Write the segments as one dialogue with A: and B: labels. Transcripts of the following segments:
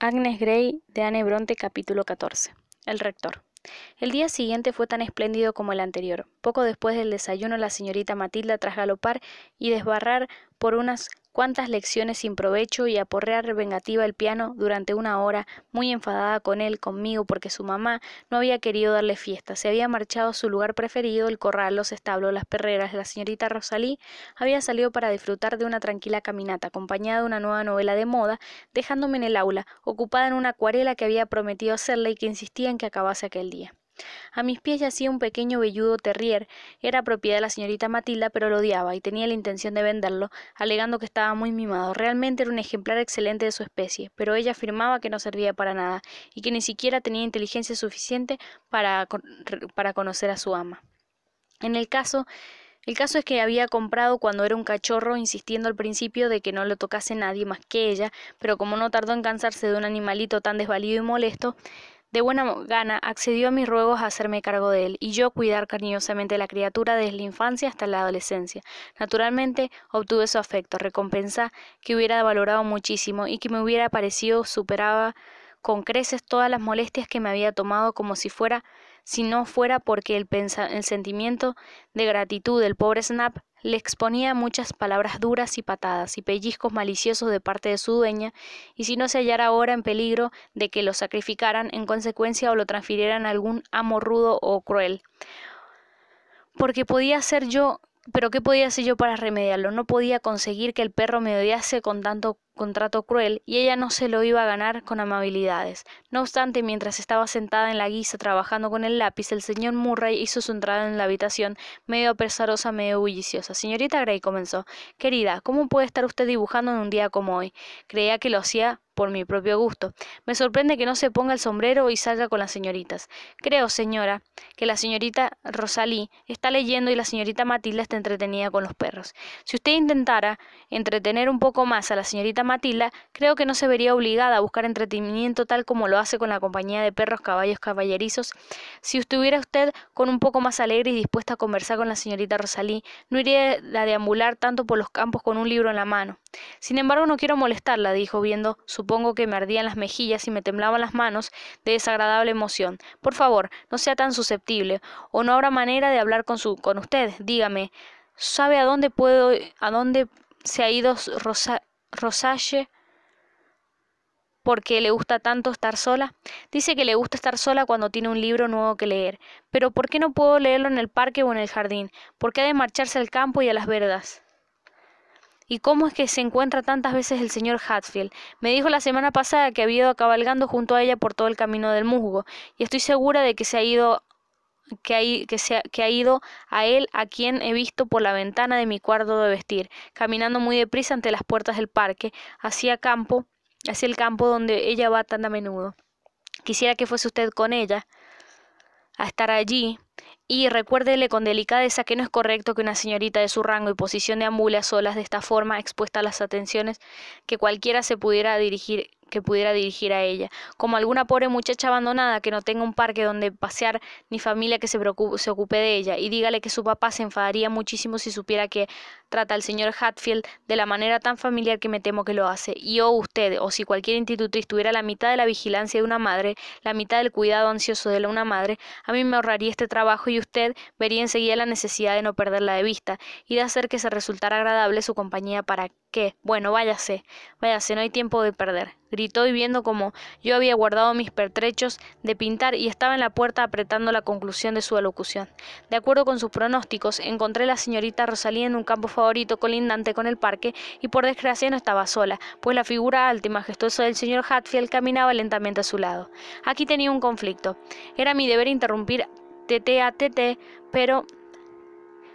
A: Agnes Grey de Anne Bronte capítulo 14. El rector. El día siguiente fue tan espléndido como el anterior. Poco después del desayuno la señorita Matilda tras galopar y desbarrar por unas cuántas lecciones sin provecho y aporrear revengativa el piano durante una hora, muy enfadada con él, conmigo, porque su mamá no había querido darle fiesta, se había marchado a su lugar preferido, el corral, los establos, las perreras, la señorita Rosalí había salido para disfrutar de una tranquila caminata, acompañada de una nueva novela de moda, dejándome en el aula, ocupada en una acuarela que había prometido hacerle y que insistía en que acabase aquel día. A mis pies yacía un pequeño velludo terrier. Era propiedad de la señorita Matilda, pero lo odiaba y tenía la intención de venderlo, alegando que estaba muy mimado. Realmente era un ejemplar excelente de su especie, pero ella afirmaba que no servía para nada y que ni siquiera tenía inteligencia suficiente para, para conocer a su ama. En el caso el caso es que había comprado cuando era un cachorro, insistiendo al principio de que no lo tocase nadie más que ella, pero como no tardó en cansarse de un animalito tan desvalido y molesto, de buena gana accedió a mis ruegos a hacerme cargo de él y yo cuidar cariñosamente la criatura desde la infancia hasta la adolescencia. Naturalmente obtuve su afecto, recompensa que hubiera valorado muchísimo y que me hubiera parecido superaba con creces todas las molestias que me había tomado como si fuera si no fuera porque el, sentimiento de gratitud del pobre Snap le exponía muchas palabras duras y patadas y pellizcos maliciosos de parte de su dueña, y si no se hallara ahora en peligro de que lo sacrificaran en consecuencia o lo transfirieran a algún amo rudo o cruel. Porque podía ser yo, pero ¿qué podía hacer yo para remediarlo? No podía conseguir que el perro me odiase con tanto contrato cruel, y ella no se lo iba a ganar con amabilidades. No obstante, mientras estaba sentada en la guisa trabajando con el lápiz, el señor Murray hizo su entrada en la habitación, medio apesarosa, medio bulliciosa. Señorita Gray comenzó. Querida, ¿cómo puede estar usted dibujando en un día como hoy? Creía que lo hacía por mi propio gusto. Me sorprende que no se ponga el sombrero y salga con las señoritas. Creo, señora, que la señorita Rosalí está leyendo y la señorita Matilda está entretenida con los perros. Si usted intentara entretener un poco más a la señorita Matilda, creo que no se vería obligada a buscar entretenimiento tal como lo hace con la compañía de perros, caballos, caballerizos. Si estuviera usted con un poco más alegre y dispuesta a conversar con la señorita Rosalí, no iría a deambular tanto por los campos con un libro en la mano. Sin embargo, no quiero molestarla, dijo, viendo, supongo que me ardían las mejillas y me temblaban las manos de desagradable emoción. Por favor, no sea tan susceptible, o no habrá manera de hablar con, su, con usted. Dígame, ¿sabe a dónde puedo, a dónde se ha ido Rosalí? Rosalle porque le gusta tanto estar sola? Dice que le gusta estar sola cuando tiene un libro nuevo que leer, pero ¿por qué no puedo leerlo en el parque o en el jardín? ¿Por qué ha de marcharse al campo y a las verdas? ¿Y cómo es que se encuentra tantas veces el señor Hatfield? Me dijo la semana pasada que había ido cabalgando junto a ella por todo el camino del musgo, y estoy segura de que se ha ido que, ha ido a él a quien he visto por la ventana de mi cuarto de vestir, caminando muy deprisa ante las puertas del parque, hacia campo, hacia el campo donde ella va tan a menudo. Quisiera que fuese usted con ella a estar allí y recuérdele con delicadeza que no es correcto que una señorita de su rango y posición deambule a solas de esta forma expuesta a las atenciones que cualquiera se pudiera dirigir que pudiera dirigir a ella, como alguna pobre muchacha abandonada que no tenga un parque donde pasear ni familia que se, preocupe, se ocupe de ella, y dígale que su papá se enfadaría muchísimo si supiera que trata al señor Hatfield de la manera tan familiar que me temo que lo hace, y o oh, usted, o si cualquier institutriz tuviera la mitad de la vigilancia de una madre, la mitad del cuidado ansioso de una madre, a mí me ahorraría este trabajo y usted vería enseguida la necesidad de no perderla de vista, y de hacer que se resultara agradable su compañía para ¿Qué? Bueno, váyase, váyase, no hay tiempo de perder, gritó y viendo como yo había guardado mis pertrechos de pintar y estaba en la puerta apretando la conclusión de su alocución. De acuerdo con sus pronósticos, encontré a la señorita Rosalía en un campo favorito colindante con el parque y por desgracia no estaba sola, pues la figura alta y majestuosa del señor Hatfield caminaba lentamente a su lado. Aquí tenía un conflicto. Era mi deber interrumpir tete a tete, pero...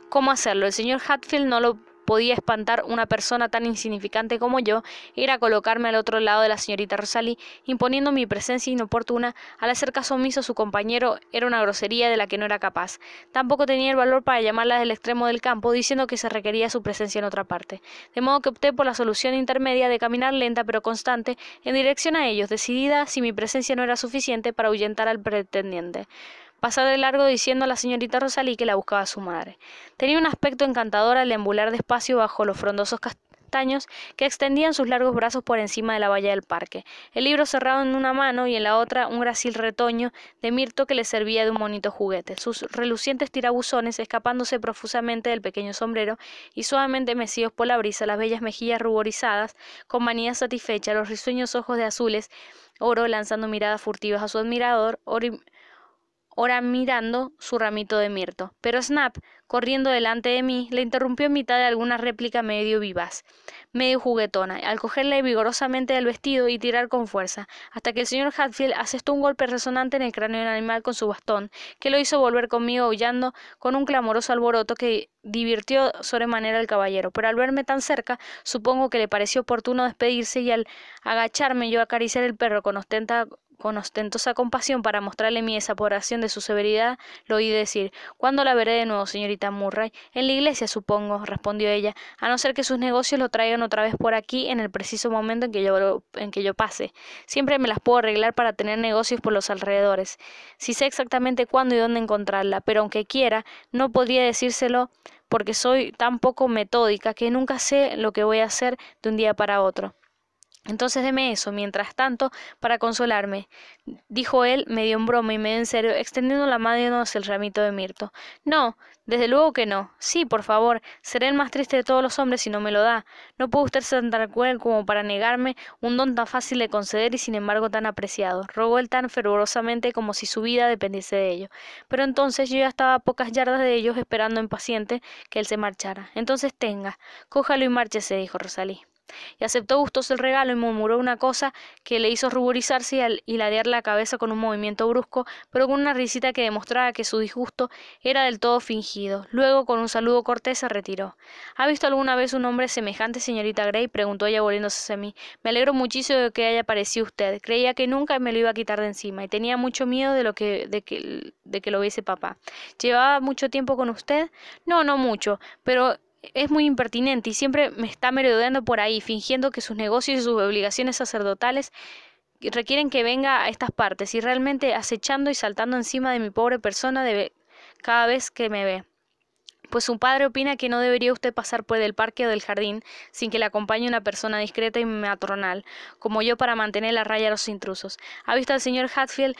A: ¿Cómo hacerlo? El señor Hatfield no lo podía espantar una persona tan insignificante como yo, era colocarme al otro lado de la señorita Rosalí, imponiendo mi presencia inoportuna, al hacer caso omiso su compañero era una grosería de la que no era capaz. Tampoco tenía el valor para llamarla del extremo del campo, diciendo que se requería su presencia en otra parte. De modo que opté por la solución intermedia de caminar lenta pero constante en dirección a ellos, decidida si mi presencia no era suficiente para ahuyentar al pretendiente. Pasaba de largo diciendo a la señorita Rosalí que la buscaba su madre. Tenía un aspecto encantador al deambular despacio bajo los frondosos castaños que extendían sus largos brazos por encima de la valla del parque, el libro cerrado en una mano y en la otra un gracil retoño de mirto que le servía de un bonito juguete, sus relucientes tirabuzones escapándose profusamente del pequeño sombrero y suavemente mecidos por la brisa, las bellas mejillas ruborizadas, con manía satisfecha, los risueños ojos de azules, oro lanzando miradas furtivas a su admirador, ora mirando su ramito de mirto. Pero Snap, corriendo delante de mí, le interrumpió en mitad de alguna réplica medio vivaz, medio juguetona, al cogerle vigorosamente del vestido y tirar con fuerza, hasta que el señor Hatfield asestó un golpe resonante en el cráneo del animal con su bastón, que lo hizo volver conmigo aullando con un clamoroso alboroto que divirtió sobremanera al caballero, pero al verme tan cerca, supongo que le pareció oportuno despedirse y al agacharme yo acariciar el perro con ostenta con ostentosa compasión para mostrarle mi desaporación de su severidad, lo oí decir ¿Cuándo la veré de nuevo, señorita Murray? En la iglesia, supongo, respondió ella, a no ser que sus negocios lo traigan otra vez por aquí en el preciso momento en que yo, en que yo pase. Siempre me las puedo arreglar para tener negocios por los alrededores. Si sé exactamente cuándo y dónde encontrarla, pero aunque quiera, no podría decírselo porque soy tan poco metódica que nunca sé lo que voy a hacer de un día para otro. Entonces deme eso, mientras tanto, para consolarme. Dijo él, medio en broma y medio en serio, extendiendo la mano hacia el ramito de mirto. No, desde luego que no. Sí, por favor, seré el más triste de todos los hombres si no me lo da. No puede usted ser tan cruel como para negarme un don tan fácil de conceder y sin embargo tan apreciado. Rogó él tan fervorosamente como si su vida dependiese de ello. Pero entonces yo ya estaba a pocas yardas de ellos esperando impaciente que él se marchara. Entonces tenga, cójalo y márchese, dijo Rosalí y aceptó gustoso el regalo y murmuró una cosa que le hizo ruborizarse y, ladear la cabeza con un movimiento brusco, pero con una risita que demostraba que su disgusto era del todo fingido. Luego, con un saludo cortés, se retiró. ¿Ha visto alguna vez un hombre semejante, señorita Gray? preguntó ella volviéndose hacia mí. Me alegro muchísimo de que haya aparecido usted. Creía que nunca me lo iba a quitar de encima y tenía mucho miedo de lo que de de que lo viese papá. ¿Llevaba mucho tiempo con usted? No, no mucho, pero es muy impertinente y siempre me está merodeando por ahí, fingiendo que sus negocios y sus obligaciones sacerdotales requieren que venga a estas partes y realmente acechando y saltando encima de mi pobre persona de cada vez que me ve. Pues un padre opina que no debería usted pasar por el parque o del jardín sin que le acompañe una persona discreta y matronal, como yo para mantener la raya a los intrusos. ¿Ha visto al señor Hatfield?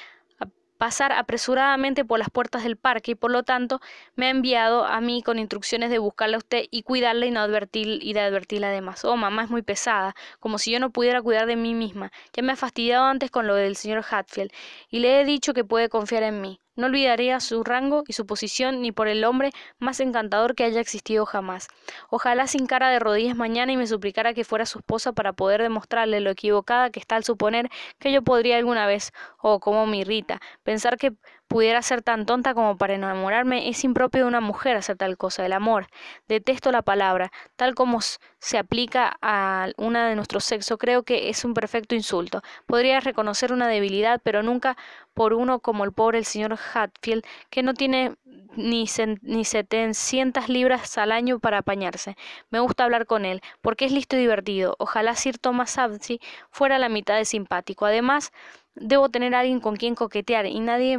A: pasar apresuradamente por las puertas del parque y por lo tanto me ha enviado a mí con instrucciones de buscarle a usted y cuidarle y no advertir y de advertirla además. Oh, mamá es muy pesada, como si yo no pudiera cuidar de mí misma. Ya me ha fastidiado antes con lo del señor Hatfield y le he dicho que puede confiar en mí. No olvidaría su rango y su posición ni por el hombre más encantador que haya existido jamás. Ojalá sin cara de rodillas mañana y me suplicara que fuera su esposa para poder demostrarle lo equivocada que está al suponer que yo podría alguna vez, o oh, como me irrita, pensar que Pudiera ser tan tonta como para enamorarme, es impropio de una mujer hacer tal cosa, el amor. Detesto la palabra, tal como se aplica a una de nuestro sexo, creo que es un perfecto insulto. Podría reconocer una debilidad, pero nunca por uno como el pobre señor Hatfield, que no tiene ni, ni 700 libras al año para apañarse. Me gusta hablar con él, porque es listo y divertido. Ojalá Sir Thomas Sabzi fuera la mitad de simpático. Además, debo tener a alguien con quien coquetear y nadie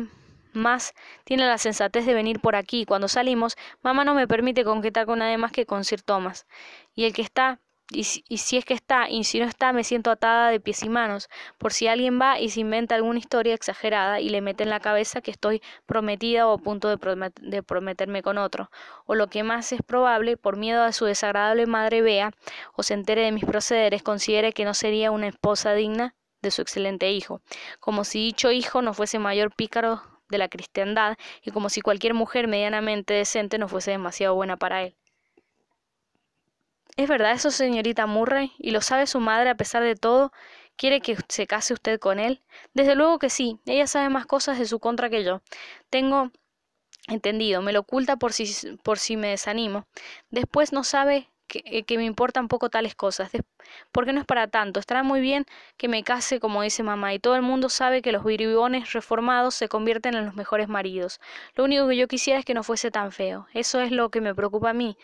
A: más tiene la sensatez de venir por aquí. Cuando salimos, mamá no me permite conjetar con nadie más que con Sir Thomas. Y el que está, y si, es que está, y si no está, me siento atada de pies y manos, por si alguien va y se inventa alguna historia exagerada y le mete en la cabeza que estoy prometida o a punto de, de prometerme con otro. O lo que más es probable, por miedo a su desagradable madre vea o se entere de mis procederes, considere que no sería una esposa digna de su excelente hijo, como si dicho hijo no fuese mayor pícaro de la cristiandad y como si cualquier mujer medianamente decente no fuese demasiado buena para él. ¿Es verdad eso, señorita Murray? ¿Y lo sabe su madre a pesar de todo? ¿Quiere que se case usted con él? Desde luego que sí, ella sabe más cosas de su contra que yo. Tengo entendido, me lo oculta por si, por si me desanimo. Después no sabe eh, que, me importan poco tales cosas, porque no es para tanto. Estará muy bien que me case, como dice mamá, y todo el mundo sabe que los viribones reformados se convierten en los mejores maridos. Lo único que yo quisiera es que no fuese tan feo. Eso es lo que me preocupa a mí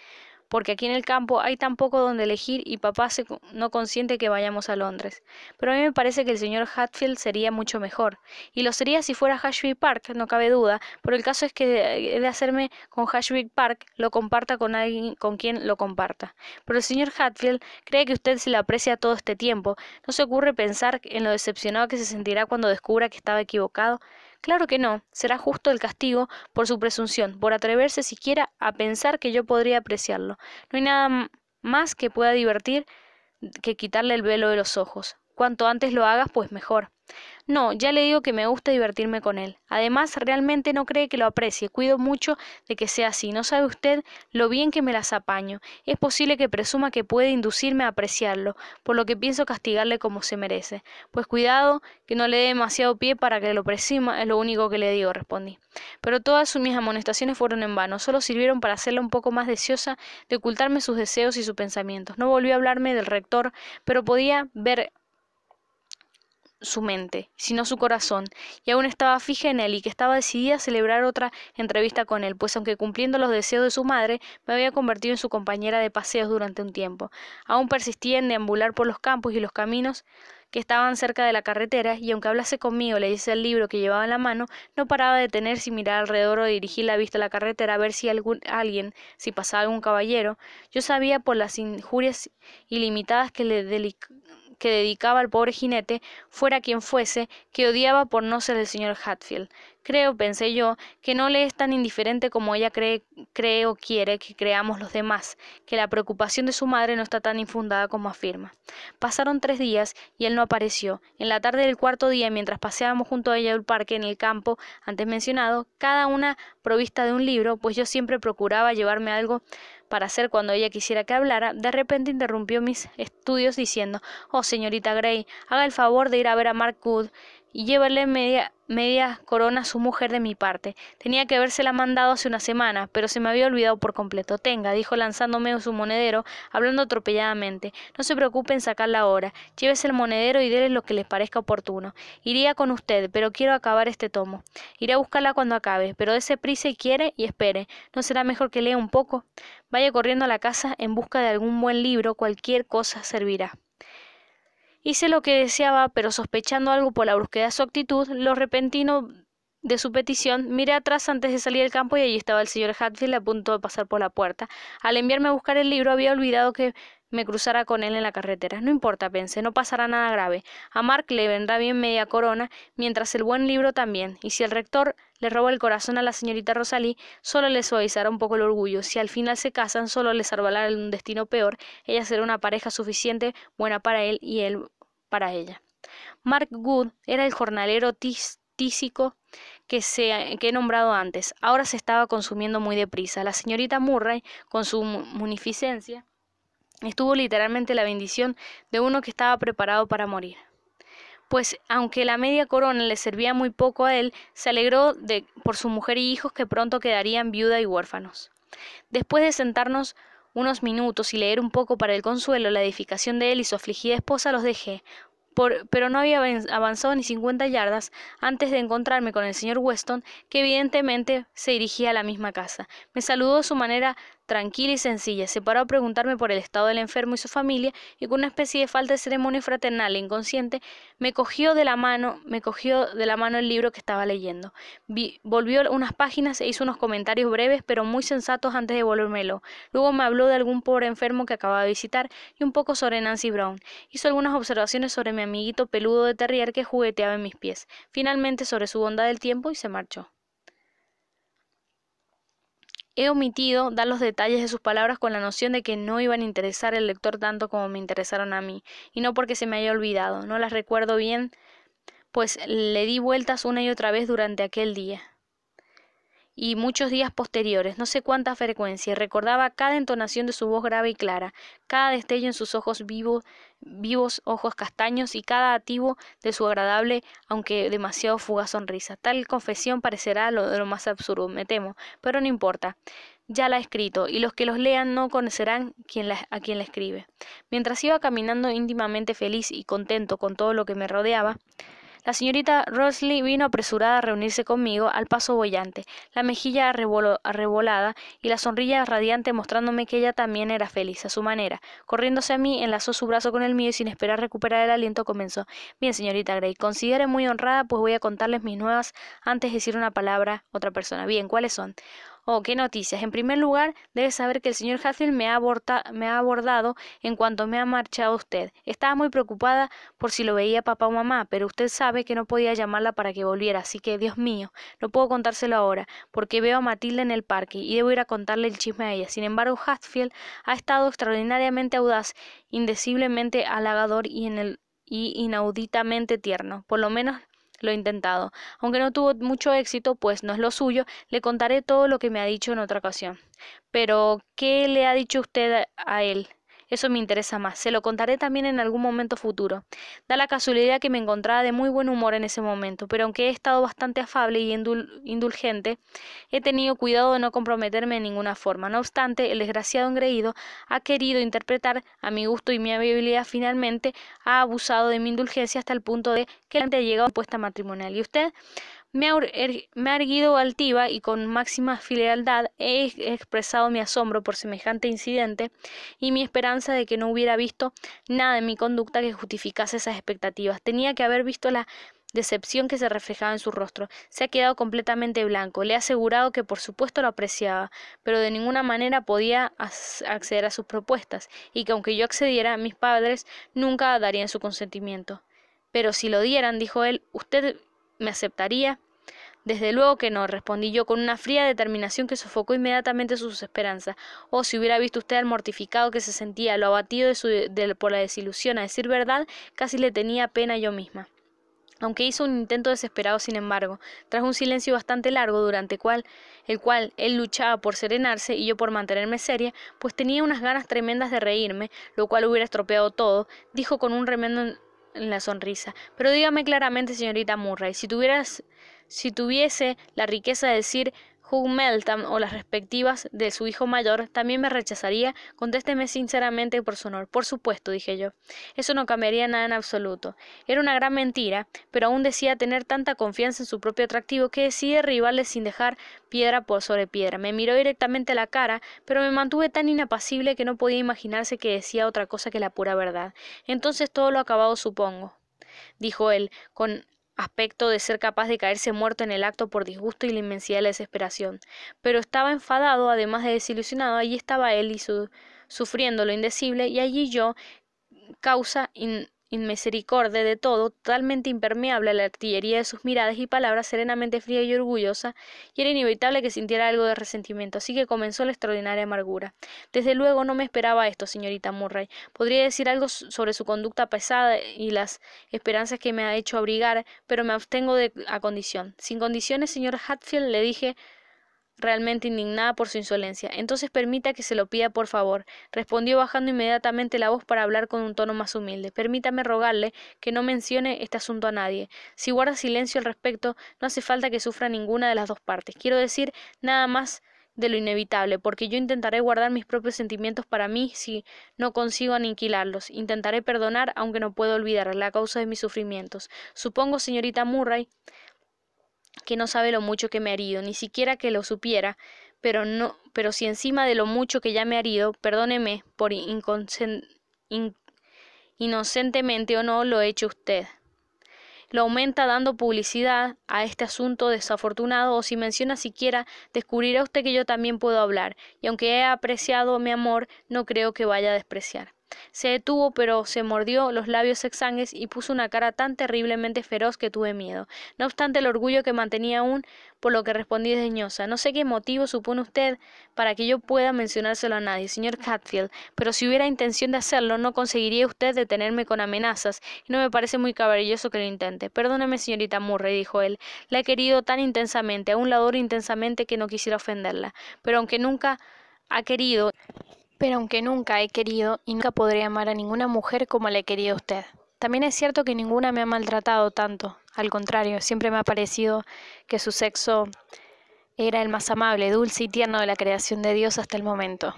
A: porque aquí en el campo hay tan poco donde elegir y papá no consiente que vayamos a Londres. Pero a mí me parece que el señor Hatfield sería mucho mejor, y lo sería si fuera Hashby Park, no cabe duda, pero el caso es que eh, he de hacerme con Hashby Park lo comparta con alguien con quien lo comparta. Pero el señor Hatfield cree que usted se le aprecia todo este tiempo, ¿no se ocurre pensar en lo decepcionado que se sentirá cuando descubra que estaba equivocado? Claro que no, será justo el castigo por su presunción, por atreverse siquiera a pensar que yo podría apreciarlo. No hay nada más que pueda divertir que quitarle el velo de los ojos. Cuanto antes lo hagas, pues mejor. No, ya le digo que me gusta divertirme con él. Además, realmente no cree que lo aprecie. Cuido mucho de que sea así. No sabe usted lo bien que me las apaño. Es posible que presuma que puede inducirme a apreciarlo, por lo que pienso castigarle como se merece. Pues cuidado que no le dé demasiado pie para que lo presima. es lo único que le digo, respondí. Pero todas mis amonestaciones fueron en vano, solo sirvieron para hacerla un poco más deseosa de ocultarme sus deseos y sus pensamientos. No volvió a hablarme del rector, pero podía ver su mente, sino su corazón, y aún estaba fija en él y que estaba decidida a celebrar otra entrevista con él, pues aunque cumpliendo los deseos de su madre, me había convertido en su compañera de paseos durante un tiempo. Aún persistía en deambular por los campos y los caminos que estaban cerca de la carretera, y aunque hablase conmigo, le el libro que llevaba en la mano, no paraba de detenerse y mirar alrededor o dirigir la vista a la carretera a ver si algún, alguien, si pasaba algún caballero. Yo sabía por las injurias ilimitadas que le que dedicaba al pobre jinete fuera quien fuese que odiaba por no ser el señor Hatfield. Creo, pensé yo, que no le es tan indiferente como ella cree, cree o quiere que creamos los demás, que la preocupación de su madre no está tan infundada como afirma. Pasaron tres días y él no apareció. En la tarde del cuarto día, mientras paseábamos junto a ella el parque en el campo antes mencionado, cada una provista de un libro, pues yo siempre procuraba llevarme algo para hacer cuando ella quisiera que hablara, de repente interrumpió mis estudios diciendo Oh, señorita Gray, haga el favor de ir a ver a Mark Good y llévale media, corona a su mujer de mi parte. Tenía que habérsela mandado hace una semana, pero se me había olvidado por completo. Tenga, dijo lanzándome su monedero, hablando atropelladamente. No se preocupe en sacarla ahora. Llévese el monedero y déles lo que les parezca oportuno. Iría con usted, pero quiero acabar este tomo. Iré a buscarla cuando acabe, pero ese prisa y quiere y espere. ¿No será mejor que lea un poco? Vaya corriendo a la casa en busca de algún buen libro, cualquier cosa servirá. Hice lo que deseaba, pero sospechando algo por la brusquedad de su actitud, lo repentino de su petición, miré atrás antes de salir del campo y allí estaba el señor Hatfield a punto de pasar por la puerta. Al enviarme a buscar el libro había olvidado que me cruzara con él en la carretera. No importa, pensé, no pasará nada grave. A Mark le vendrá bien media corona, mientras el buen libro también. Y si el rector le roba el corazón a la señorita Rosalí, solo le suavizará un poco el orgullo. Si al final se casan, solo les salvará un destino peor. Ella será una pareja suficiente buena para él y él para ella. Mark Good era el jornalero tísico que, que he nombrado antes. Ahora se estaba consumiendo muy deprisa. La señorita Murray, con su munificencia, estuvo literalmente la bendición de uno que estaba preparado para morir. Pues aunque la media corona le servía muy poco a él, se alegró de, por su mujer y hijos que pronto quedarían viuda y huérfanos. Después de sentarnos unos minutos y leer un poco para el consuelo la edificación de él y su afligida esposa, los dejé, pero no había avanzado ni cincuenta yardas antes de encontrarme con el señor Weston, que evidentemente se dirigía a la misma casa. Me saludó de su manera Tranquila y sencilla, se paró a preguntarme por el estado del enfermo y su familia, y con una especie de falta de ceremonia fraternal e inconsciente, me cogió de la mano, me cogió de la mano el libro que estaba leyendo. volvió unas páginas e hizo unos comentarios breves pero muy sensatos antes de volvérmelo. Luego me habló de algún pobre enfermo que acababa de visitar y un poco sobre Nancy Brown. Hizo algunas observaciones sobre mi amiguito peludo de terrier que jugueteaba en mis pies. Finalmente sobre su bondad del tiempo y se marchó. He omitido dar los detalles de sus palabras con la noción de que no iban a interesar al lector tanto como me interesaron a mí, y no porque se me haya olvidado, no las recuerdo bien, pues le di vueltas una y otra vez durante aquel día y muchos días posteriores, no sé cuánta frecuencia, recordaba cada entonación de su voz grave y clara, cada destello en sus ojos vivos, vivos ojos castaños y cada ativo de su agradable, aunque demasiado fugaz sonrisa. Tal confesión parecerá lo, lo más absurdo, me temo, pero no importa ya la he escrito, y los que los lean no conocerán quien a quien la escribe. Mientras iba caminando íntimamente feliz y contento con todo lo que me rodeaba, la señorita Rosley vino apresurada a reunirse conmigo al paso bollante, la mejilla arrebolada y la sonrisa radiante mostrándome que ella también era feliz a su manera. Corriéndose a mí, enlazó su brazo con el mío y sin esperar recuperar el aliento comenzó. Bien, señorita Gray, considere muy honrada pues voy a contarles mis nuevas antes de decir una palabra otra persona. Bien, ¿cuáles son? Oh, qué noticias. En primer lugar, debe saber que el señor Hatfield me ha, me ha abordado en cuanto me ha marchado usted. Estaba muy preocupada por si lo veía papá o mamá, pero usted sabe que no podía llamarla para que volviera, así que, Dios mío, no puedo contárselo ahora, porque veo a Matilda en el parque y debo ir a contarle el chisme a ella. Sin embargo, Hatfield ha estado extraordinariamente audaz, indeciblemente halagador y en el y inauditamente tierno. Por lo menos lo he intentado. Aunque no tuvo mucho éxito, pues no es lo suyo, le contaré todo lo que me ha dicho en otra ocasión. Pero, ¿qué le ha dicho usted a él? Eso me interesa más. Se lo contaré también en algún momento futuro. Da la casualidad que me encontraba de muy buen humor en ese momento, pero aunque he estado bastante afable y indulgente, he tenido cuidado de no comprometerme de ninguna forma. No obstante, el desgraciado engreído ha querido interpretar a mi gusto y mi amabilidad finalmente ha abusado de mi indulgencia hasta el punto de que antes ha llegado a puesta matrimonial. ¿Y usted? Er-, me, ha erguido altiva y con máxima fidelidad he expresado mi asombro por semejante incidente y mi esperanza de que no hubiera visto nada en mi conducta que justificase esas expectativas. Tenía que haber visto la decepción que se reflejaba en su rostro. Se ha quedado completamente blanco. Le he asegurado que por supuesto lo apreciaba, pero de ninguna manera podía acceder a sus propuestas, y que aunque yo accediera, mis padres nunca darían su consentimiento. Pero si lo dieran, dijo él, usted ¿Me aceptaría? Desde luego que no, respondí yo con una fría determinación que sofocó inmediatamente sus esperanzas. Oh, si hubiera visto usted al mortificado que se sentía, lo abatido por la desilusión, a decir verdad, casi le tenía pena yo misma. Aunque hizo un intento desesperado, sin embargo, tras un silencio bastante largo, durante cual, el cual él luchaba por serenarse y yo por mantenerme seria, pues tenía unas ganas tremendas de reírme, lo cual hubiera estropeado todo, dijo con un remendo en la sonrisa. Pero dígame claramente, señorita Murray, si tuvieras, si tuviese la riqueza de decir Hugh o las respectivas de su hijo mayor, también me rechazaría. Contésteme sinceramente por su honor. Por supuesto, dije yo. Eso no cambiaría nada en absoluto. Era una gran mentira, pero aún decía tener tanta confianza en su propio atractivo que decidí derribarle sin dejar piedra por sobre piedra. Me miró directamente a la cara, pero me mantuve tan inapacible que no podía imaginarse que decía otra cosa que la pura verdad. Entonces todo lo acabado supongo dijo él, con aspecto de ser capaz de caerse muerto en el acto por disgusto y la inmensidad de la desesperación. Pero estaba enfadado, además de desilusionado, allí estaba él y su, sufriendo lo indecible, y allí yo, causa inmisericorde de todo, totalmente impermeable a la artillería de sus miradas y palabras, serenamente fría y orgullosa, y era inevitable que sintiera algo de resentimiento, así que comenzó la extraordinaria amargura. Desde luego no me esperaba esto, señorita Murray. Podría decir algo sobre su conducta pesada y las esperanzas que me ha hecho abrigar, pero me abstengo de a condición. Sin condiciones, señor Hatfield, le dije realmente indignada por su insolencia. Entonces permita que se lo pida, por favor, respondió bajando inmediatamente la voz para hablar con un tono más humilde. Permítame rogarle que no mencione este asunto a nadie. Si guarda silencio al respecto, no hace falta que sufra ninguna de las dos partes. Quiero decir nada más de lo inevitable, porque yo intentaré guardar mis propios sentimientos para mí si no consigo aniquilarlos. Intentaré perdonar, aunque no puedo olvidar la causa de mis sufrimientos. Supongo, señorita Murray, que no sabe lo mucho que me ha herido, ni siquiera que lo supiera, pero no, pero si encima de lo mucho que ya me ha herido, perdóneme por inocentemente o no lo he hecho usted. Lo aumenta dando publicidad a este asunto desafortunado o si menciona siquiera, descubrirá usted que yo también puedo hablar, y aunque he apreciado mi amor, no creo que vaya a despreciar. Se detuvo, pero se mordió los labios exangues y puso una cara tan terriblemente feroz que tuve miedo. No obstante el orgullo que mantenía aún, por lo que respondí desdeñosa. No sé qué motivo supone usted para que yo pueda mencionárselo a nadie, señor Hatfield, pero si hubiera intención de hacerlo, no conseguiría usted detenerme con amenazas, y no me parece muy caballeroso que lo intente. Perdóneme, señorita Murray, dijo él. La he querido tan intensamente, aún la adoro intensamente que no quisiera ofenderla. Pero aunque nunca ha querido pero aunque nunca he querido y nunca podré amar a ninguna mujer como le he querido a usted. También es cierto que ninguna me ha maltratado tanto, al contrario, siempre me ha parecido que su sexo era el más amable, dulce y tierno de la creación de Dios hasta el momento.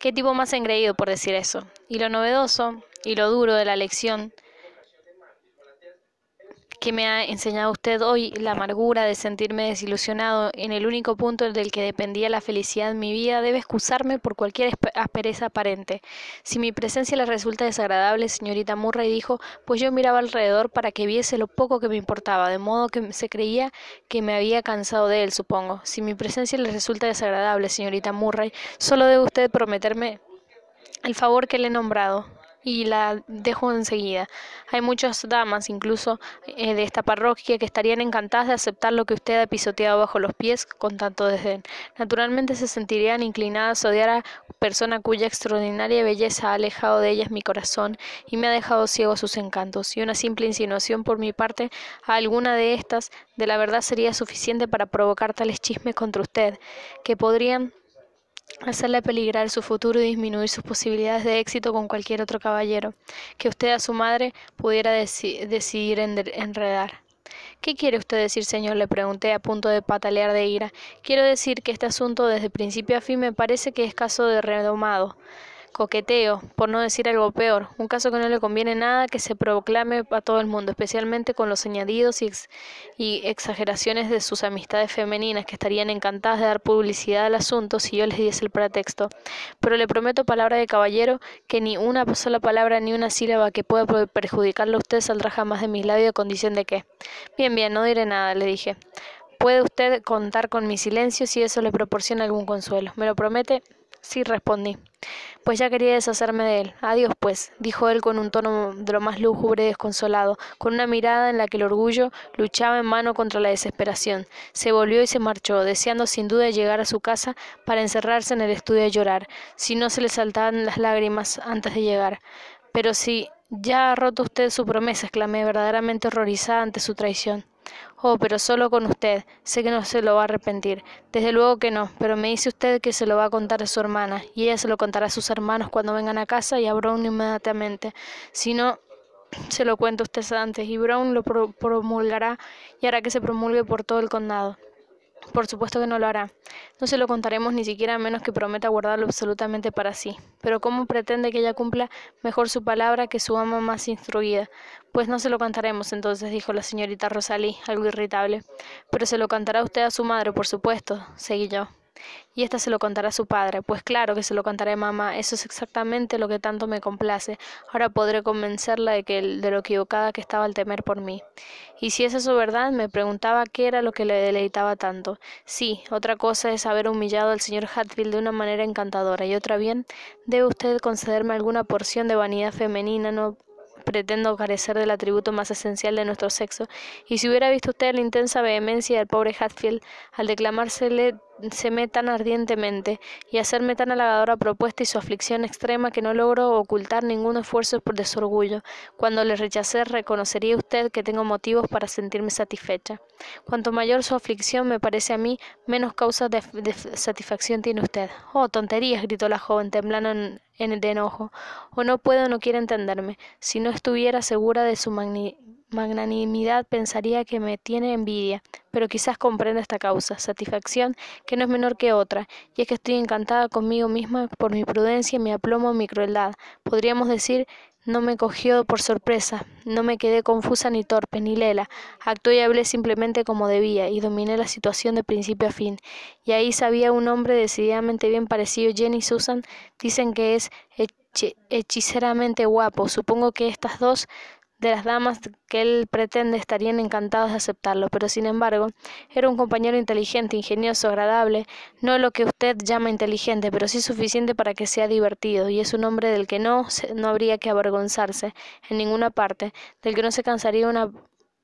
A: Qué tipo más engreído por decir eso. Y lo novedoso y lo duro de la lección que me ha enseñado usted hoy, la amargura de sentirme desilusionado en el único punto del que dependía la felicidad de mi vida, debe excusarme por cualquier aspereza aparente. Si mi presencia le resulta desagradable, señorita Murray dijo, pues yo miraba alrededor para que viese lo poco que me importaba, de modo que se creía que me había cansado de él, supongo. Si mi presencia le resulta desagradable, señorita Murray, solo debe usted prometerme el favor que le he nombrado y la dejo enseguida. Hay muchas damas, incluso eh, de esta parroquia, que estarían encantadas de aceptar lo que usted ha pisoteado bajo los pies con tanto desdén. Naturalmente se sentirían inclinadas a odiar a persona cuya extraordinaria belleza ha alejado de ellas mi corazón y me ha dejado ciego a sus encantos, y una simple insinuación por mi parte a alguna de estas de la verdad sería suficiente para provocar tales chismes contra usted, que podrían hacerle peligrar su futuro y disminuir sus posibilidades de éxito con cualquier otro caballero, que usted a su madre pudiera decidir enredar. ¿Qué quiere usted decir, señor? le pregunté a punto de patalear de ira. Quiero decir que este asunto desde principio a fin me parece que es caso de redomado coqueteo, por no decir algo peor, un caso que no le conviene nada que se proclame a todo el mundo, especialmente con los añadidos y, exageraciones de sus amistades femeninas, que estarían encantadas de dar publicidad al asunto si yo les diese el pretexto. Pero le prometo palabra de caballero que ni una sola palabra ni una sílaba que pueda perjudicarle a usted saldrá jamás de mis labios a condición de que... Bien, bien, no diré nada, le dije. Puede usted contar con mi silencio si eso le proporciona algún consuelo. ¿Me lo promete? Sí, respondí pues ya quería deshacerme de él. Adiós, pues, dijo él con un tono de lo más lúgubre y desconsolado, con una mirada en la que el orgullo luchaba en mano contra la desesperación. Se volvió y se marchó, deseando sin duda llegar a su casa para encerrarse en el estudio a llorar, si no se le saltaban las lágrimas antes de llegar. Pero si ya ha roto usted su promesa, exclamé, verdaderamente horrorizada ante su traición. Oh, pero solo con usted. Sé que no se lo va a arrepentir. Desde luego que no, pero me dice usted que se lo va a contar a su hermana, y ella se lo contará a sus hermanos cuando vengan a casa y a Brown inmediatamente. Si no, se lo cuenta usted antes, y Brown lo promulgará y hará que se promulgue por todo el condado. Por supuesto que no lo hará. No se lo contaremos ni siquiera a menos que prometa guardarlo absolutamente para sí. Pero ¿cómo pretende que ella cumpla mejor su palabra que su ama más instruida? Pues no se lo cantaremos entonces, dijo la señorita Rosalí, algo irritable. Pero se lo cantará usted a su madre, por supuesto, seguí yo. Y ésta se lo contará a su padre. Pues claro que se lo contaré, mamá. Eso es exactamente lo que tanto me complace. Ahora podré convencerla de, que, de lo equivocada que estaba al temer por mí. Y si es su verdad, me preguntaba qué era lo que le deleitaba tanto. Sí, otra cosa es haber humillado al señor Hatfield de una manera encantadora. Y otra bien, debe usted concederme alguna porción de vanidad femenina, no pretendo carecer del atributo más esencial de nuestro sexo, y si hubiera visto usted la intensa vehemencia del pobre Hatfield al declamársele se me tan ardientemente, y hacerme tan halagadora propuesta y su aflicción extrema que no logro ocultar ningún esfuerzo por desorgullo. Cuando le rechacé, reconocería usted que tengo motivos para sentirme satisfecha. Cuanto mayor su aflicción me parece a mí, menos causa de, satisfacción tiene usted. Oh, tonterías, gritó la joven, temblando en, de enojo. O oh, no puedo, no quiere entenderme. Si no estuviera segura de su magnitud magnanimidad pensaría que me tiene envidia, pero quizás comprenda esta causa, satisfacción, que no es menor que otra, y es que estoy encantada conmigo misma por mi prudencia, mi aplomo, mi crueldad. Podríamos decir, no me cogió por sorpresa, no me quedé confusa ni torpe, ni lela, actué y hablé simplemente como debía, y dominé la situación de principio a fin. Y ahí sabía un hombre decididamente bien parecido, Jenny Susan, dicen que es hechiceramente guapo, supongo que estas dos de las damas que él pretende estarían encantados de aceptarlo, pero sin embargo, era un compañero inteligente, ingenioso, agradable, no lo que usted llama inteligente, pero sí suficiente para que sea divertido, y es un hombre del que no, no habría que avergonzarse en ninguna parte, del que no se cansaría una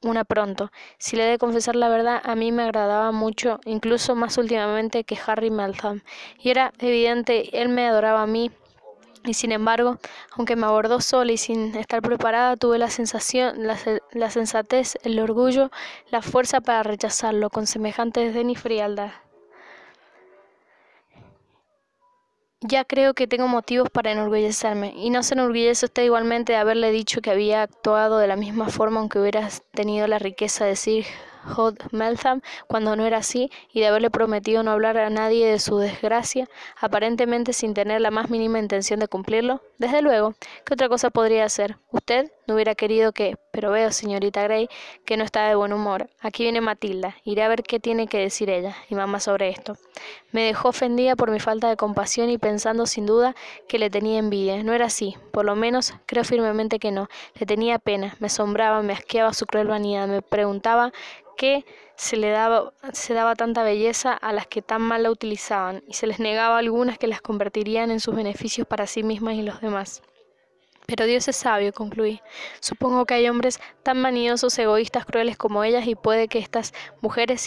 A: una pronto. Si le he de confesar la verdad, a mí me agradaba mucho, incluso más últimamente que Harry Maltham. Y era evidente, él me adoraba a mí, y sin embargo, aunque me abordó sola y sin estar preparada, tuve la sensación, la, sensatez, el orgullo, la fuerza para rechazarlo con semejante desdén y frialdad. Ya creo que tengo motivos para enorgullecerme, y no se enorgullece usted igualmente de haberle dicho que había actuado de la misma forma aunque hubiera tenido la riqueza de decir Hod Meltham cuando no era así y de haberle prometido no hablar a nadie de su desgracia, aparentemente sin tener la más mínima intención de cumplirlo? Desde luego, ¿qué otra cosa podría hacer? Usted no hubiera querido que, pero veo, señorita Grey, que no está de buen humor. Aquí viene Matilda. Iré a ver qué tiene que decir ella y mamá sobre esto. Me dejó ofendida por mi falta de compasión y pensando sin duda que le tenía envidia. No era así, por lo menos creo firmemente que no. Le tenía pena, me asombraba, me asqueaba su cruel vanidad, me preguntaba qué se le daba, se daba tanta belleza a las que tan mal la utilizaban y se les negaba algunas que las convertirían en sus beneficios para sí mismas y los demás. Pero Dios es sabio, concluí. Supongo que hay hombres tan vanidosos, egoístas, crueles como ellas y puede que estas mujeres